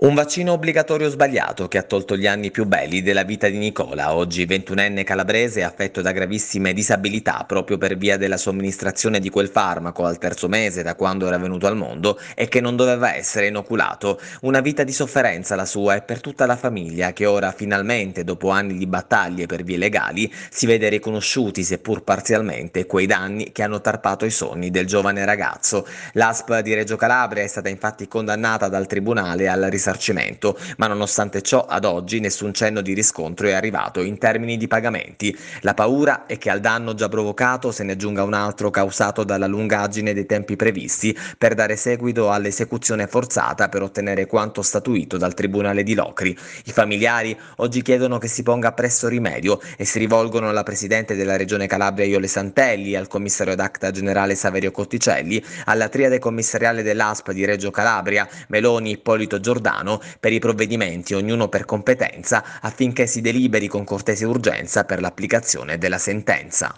Un vaccino obbligatorio sbagliato che ha tolto gli anni più belli della vita di Nicola, oggi 21enne calabrese affetto da gravissime disabilità proprio per via della somministrazione di quel farmaco al terzo mese da quando era venuto al mondo e che non doveva essere inoculato. Una vita di sofferenza la sua e per tutta la famiglia che ora finalmente, dopo anni di battaglie per vie legali, si vede riconosciuti seppur parzialmente quei danni che hanno tarpato i sogni del giovane ragazzo. L'ASP di Reggio Calabria è stata infatti condannata dal tribunale alla risoluzione risarcimento, ma nonostante ciò ad oggi nessun cenno di riscontro è arrivato in termini di pagamenti. La paura è che al danno già provocato se ne aggiunga un altro causato dalla lungaggine dei tempi previsti per dare seguito all'esecuzione forzata per ottenere quanto statuito dal Tribunale di Locri. I familiari oggi chiedono che si ponga presto rimedio e si rivolgono alla Presidente della Regione Calabria Iole Santelli, al Commissario d'Acta Generale Saverio Cotticelli, alla triade commissariale dell'ASP di Reggio Calabria, Meloni Ippolito Giordano mano per i provvedimenti, ognuno per competenza, affinché si deliberi con cortese urgenza per l'applicazione della sentenza.